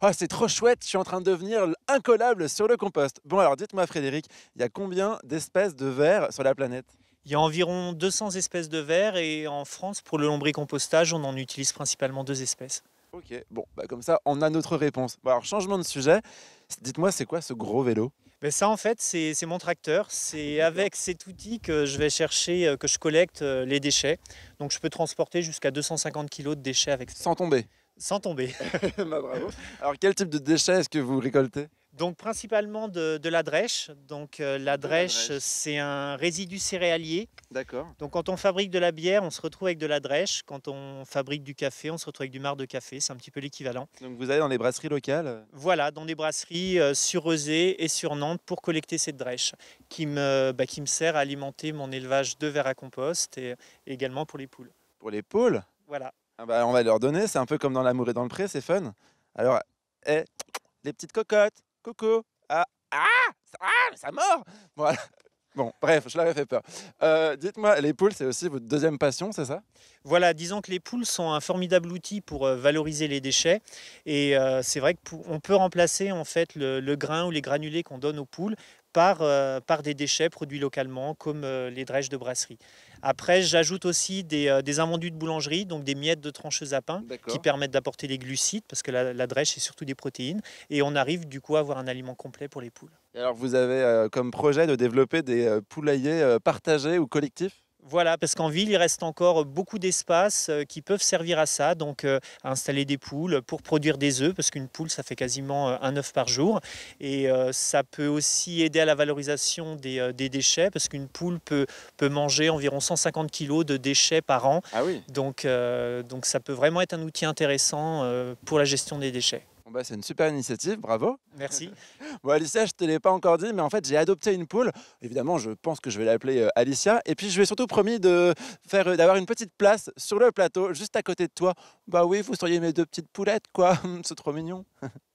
Ah, c'est trop chouette, je suis en train de devenir incollable sur le compost. Bon, alors dites-moi, Frédéric, il y a combien d'espèces de vers sur la planète il y a environ 200 espèces de vers et en France, pour le lombricompostage, on en utilise principalement deux espèces. Ok, bon, bah comme ça, on a notre réponse. Bon, alors, changement de sujet, dites-moi, c'est quoi ce gros vélo ben, ça en fait c'est mon tracteur, c'est avec cet outil que je vais chercher, euh, que je collecte euh, les déchets. Donc je peux transporter jusqu'à 250 kg de déchets avec ça. Sans tomber Sans tomber. Bah, bravo. Alors quel type de déchets est-ce que vous récoltez donc principalement de, la drèche. Donc euh, la drèche, c'est un résidu céréalier. D'accord. Donc quand on fabrique de la bière, on se retrouve avec de la drèche. Quand on fabrique du café, on se retrouve avec du marc de café. C'est un petit peu l'équivalent. Donc vous allez dans les brasseries locales euh Voilà, dans des brasseries euh, sur Eusé et sur Nantes pour collecter cette drèche qui me, bah, qui me sert à alimenter mon élevage de verre à compost et, également pour les poules. Pour les poules Voilà. Ah bah, on va leur donner, c'est un peu comme dans l'amour et dans le pré, c'est fun. Alors, eh, les petites cocottes Coco. Euh, ah, ah, ça mord Voilà. Bon, bref, je l'avais fait peur. Euh, dites-moi, les poules, c'est aussi votre deuxième passion, c'est ça Voilà, disons que les poules sont un formidable outil pour euh, valoriser les déchets. Et c'est vrai qu'on peut remplacer en fait le grain ou les granulés qu'on donne aux poules euh, par, des déchets produits localement, comme euh, les drèches de brasserie. Après, j'ajoute aussi des, euh, invendus de boulangerie, donc des miettes de trancheuse à pain, qui permettent d'apporter des glucides, parce que la, la drèche, c'est surtout des protéines. Et on arrive du coup à avoir un aliment complet pour les poules. alors, vous avez comme projet de développer des poulaillers partagés ou collectifs voilà, parce qu'en ville, il reste encore beaucoup d'espaces euh, qui peuvent servir à ça, donc euh, installer des poules pour produire des œufs, parce qu'une poule, ça fait quasiment euh, un œuf par jour. Et ça peut aussi aider à la valorisation des, déchets, parce qu'une poule peut, peut manger environ 150 kg de déchets par an. Ah donc, donc ça peut vraiment être un outil intéressant pour la gestion des déchets bah, c'est une super initiative, bravo. Merci. bon, Alicia, je ne te l'ai pas encore dit, mais en fait, j'ai adopté une poule. Évidemment, je pense que je vais l'appeler euh, Alicia. Et puis, je lui ai surtout promis de faire, euh, d'avoir une petite place sur le plateau, juste à côté de toi. Bah oui, vous seriez mes deux petites poulettes, quoi. c'est trop mignon.